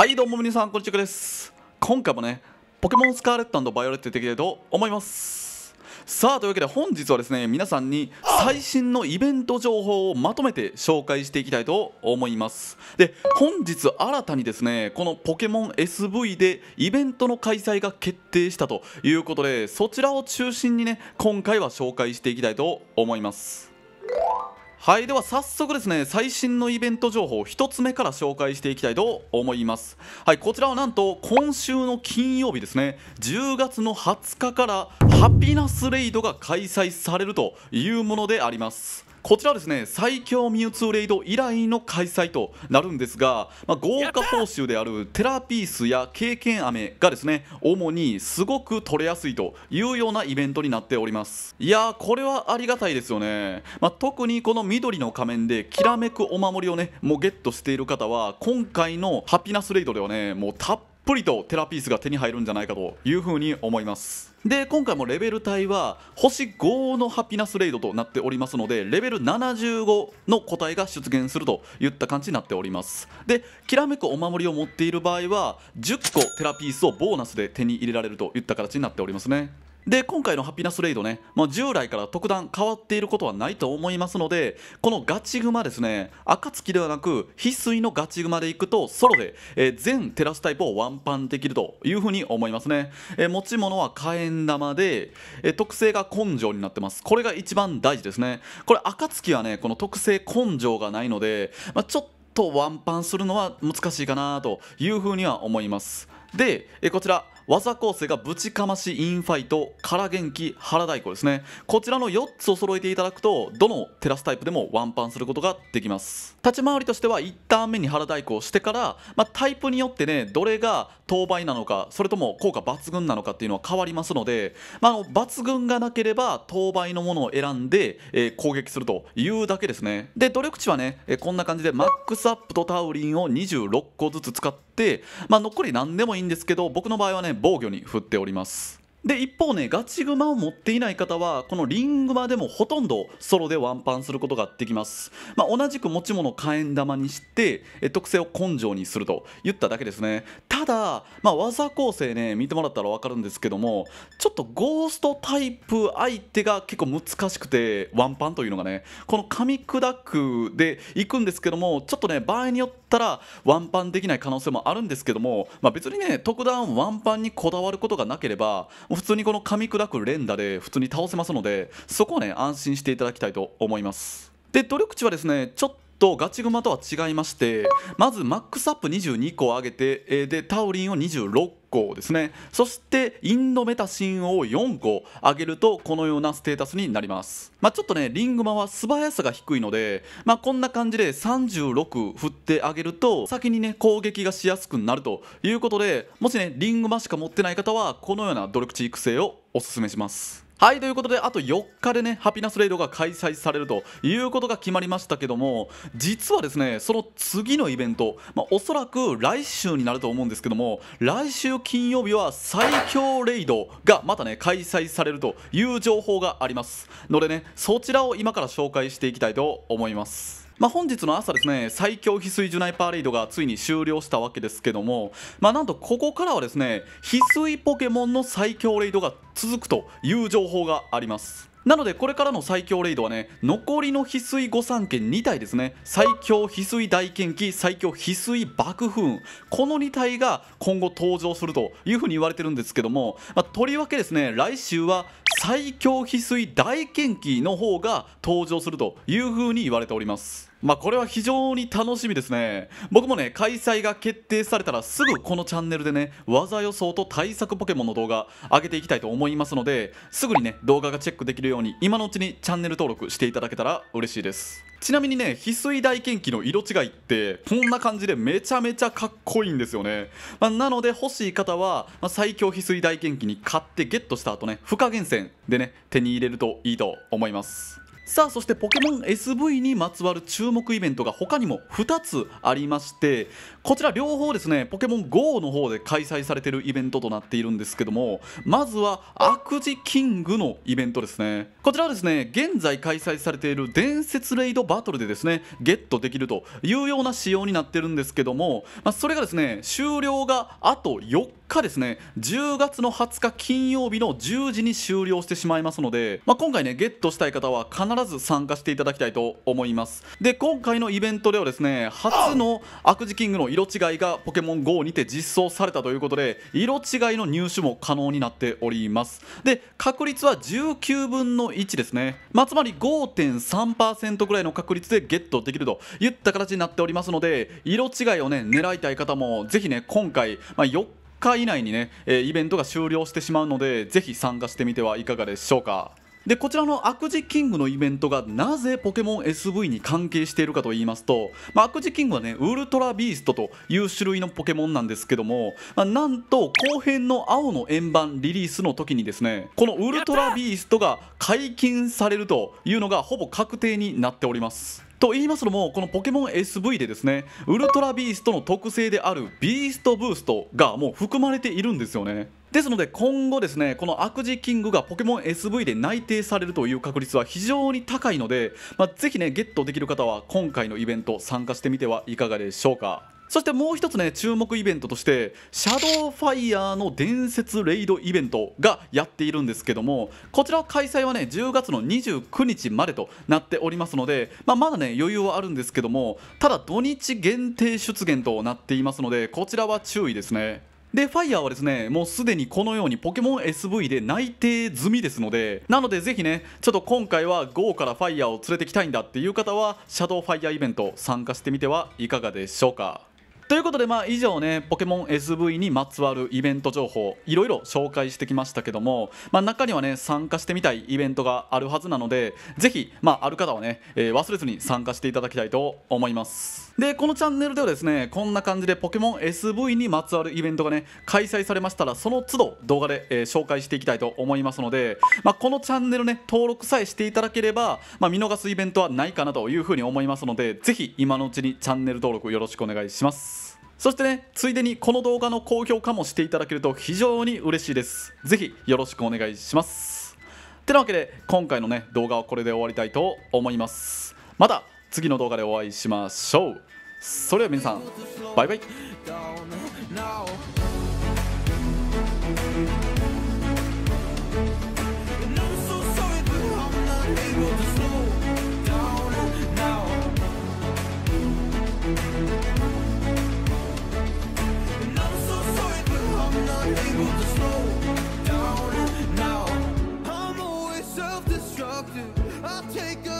はいどうも皆さんこんにちはです今回もねポケモンスカーレットバイオレットやっていきたいと思いますさあというわけで本日はですね皆さんに最新のイベント情報をまとめて紹介していきたいと思いますで本日新たにですねこのポケモン SV でイベントの開催が決定したということでそちらを中心にね今回は紹介していきたいと思いますはいでは早速ですね最新のイベント情報1つ目から紹介していきたいと思いますはいこちらはなんと今週の金曜日ですね10月の20日からハピナスレイドが開催されるというものでありますこちらですね最強ミュウツーレイド以来の開催となるんですが、まあ、豪華報酬であるテラピースや経験飴がですね主にすごく取れやすいというようなイベントになっておりますいやーこれはありがたいですよね、まあ、特にこの緑の仮面できらめくお守りをねもうゲットしている方は今回のハピナスレイドではねもうたっぷりとテラピースが手に入るんじゃないかというふうに思いますで今回もレベル帯は星5のハピナスレイドとなっておりますのでレベル75の個体が出現するといった感じになっておりますできらめくお守りを持っている場合は10個テラピースをボーナスで手に入れられるといった形になっておりますねで今回のハピナスレイドね、まあ、従来から特段変わっていることはないと思いますのでこのガチグマですね暁ではなく翡翠のガチグマでいくとソロで、えー、全テラスタイプをワンパンできるというふうに思いますね、えー、持ち物は火炎玉で、えー、特性が根性になってますこれが一番大事ですねこれ暁はねこの特性根性がないので、まあ、ちょっとワンパンするのは難しいかなというふうには思いますで、えこちら技構成がぶちかましインファイト空元気腹太鼓ですねこちらの4つを揃えていただくとどのテラスタイプでもワンパンすることができます立ち回りとしては1ターン目に腹太鼓をしてから、まあ、タイプによってねどれが当倍なのかそれとも効果抜群なのかっていうのは変わりますので、まあ、あの抜群がなければ当倍のものを選んで、えー、攻撃するというだけですねで努力値はね、えー、こんな感じでマックスアップとタウリンを26個ずつ使って、まあ、残り何でもいいんですけど僕の場合はね防御に振っておりますで一方ねガチグマを持っていない方はこのリングマでもほとんどソロでワンパンすることができます、まあ、同じく持ち物火炎玉にして特性を根性にすると言っただけですねただ、まあ、技構成ね見てもらったら分かるんですけどもちょっとゴーストタイプ相手が結構難しくてワンパンというのがねこの噛み砕くでいくんですけどもちょっとね場合によったらワンパンできない可能性もあるんですけども、まあ、別にね特段ワンパンにこだわることがなければ普通にこの噛み砕く連打で普通に倒せますのでそこはね安心していただきたいと思います。で努力値はですねちょっとガチグマとは違いましてまずマックスアップ22個を上げて、えでタオリンを26個ですねそしてインドメタシンを4個上げるとこのようなステータスになりますまあ、ちょっとねリングマは素早さが低いのでまあ、こんな感じで36振ってあげると先にね攻撃がしやすくなるということでもしねリングマしか持ってない方はこのような努力値育成をおすすめしますはい、ということで、あと4日でね、ハピナスレイドが開催されるということが決まりましたけども、実はですね、その次のイベント、まあ、おそらく来週になると思うんですけども、来週金曜日は最強レイドがまたね、開催されるという情報があります。のでね、そちらを今から紹介していきたいと思います。まあ、本日の朝ですね最強翡翠ジュナイパーレードがついに終了したわけですけども、まあ、なんとここからはですね翡翠ポケモンの最強レイドが続くという情報がありますなのでこれからの最強レイドはね残りの翡翠御三家2体ですね最強翡翠大剣器最強翡翠爆風この2体が今後登場するというふうに言われてるんですけども、まあ、とりわけですね来週は最強翡翠大剣器の方が登場するというふうに言われておりますまあ、これは非常に楽しみですね僕もね開催が決定されたらすぐこのチャンネルでね技予想と対策ポケモンの動画上げていきたいと思いますのですぐにね動画がチェックできるように今のうちにチャンネル登録していただけたら嬉しいですちなみにね翡翠大剣機の色違いってこんな感じでめちゃめちゃかっこいいんですよね、まあ、なので欲しい方は、まあ、最強翡翠大剣機に買ってゲットした後ね不可厳選でね手に入れるといいと思いますさあそしてポケモン SV にまつわる注目イベントが他にも2つありましてこちら両方ですねポケモン GO の方で開催されているイベントとなっているんですけどもまずは悪事キングのイベントですねこちらはですね現在開催されている伝説レイドバトルでですねゲットできるというような仕様になってるんですけども、まあ、それがですね終了があと4日果ですね10月の20日金曜日の10時に終了してしまいますので、まあ、今回ねゲットしたい方は必ず参加していただきたいと思いますで今回のイベントではですね初の悪事キングの色違いがポケモン GO にて実装されたということで色違いの入手も可能になっておりますで確率は19分の1ですね、まあ、つまり5.3%ぐらいの確率でゲットできるといった形になっておりますので色違いをね狙いたい方もぜひね今回、まあ、4日日以内にね、えイベントが終了してしまうのでぜひ参加してみてはいかがでしょうかでこちらの悪事キングのイベントがなぜポケモン SV に関係しているかと言いますと、まあ、悪事キングはねウルトラビーストという種類のポケモンなんですけども、まあ、なんと後編の青の円盤リリースの時にですねこのウルトラビーストが解禁されるというのがほぼ確定になっておりますと言いますのもこのポケモン SV でですねウルトラビーストの特性であるビーストブーストがもう含まれているんですよねですので今後ですねこの悪事キングがポケモン SV で内定されるという確率は非常に高いので、まあ、ぜひねゲットできる方は今回のイベント参加してみてはいかがでしょうかそしてもう一つね、注目イベントとして、シャドーファイヤーの伝説レイドイベントがやっているんですけども、こちら開催はね、10月の29日までとなっておりますので、まあ、まだね、余裕はあるんですけども、ただ土日限定出現となっていますので、こちらは注意ですね。でファイヤーはですねもうすでにこのようにポケモン SV で内定済みですのでなのでぜひねちょっと今回は GO からファイヤーを連れてきたいんだっていう方はシャドウファイヤーイベント参加してみてはいかがでしょうかということで、まあ、以上ねポケモン SV にまつわるイベント情報いろいろ紹介してきましたけども、まあ、中にはね参加してみたいイベントがあるはずなのでぜひ、まあ、ある方はね、えー、忘れずに参加していただきたいと思いますでこのチャンネルではですねこんな感じでポケモン SV にまつわるイベントがね開催されましたらその都度動画で、えー、紹介していきたいと思いますので、まあ、このチャンネルね登録さえしていただければ、まあ、見逃すイベントはないかなというふうに思いますのでぜひ今のうちにチャンネル登録よろしくお願いしますそしてね、ついでにこの動画の高評価もしていただけると非常に嬉しいです。ぜひよろしくお願いします。てなわけで、今回のね、動画はこれで終わりたいと思います。また次の動画でお会いしましょう。それでは皆さん、バイバイ。I'll take a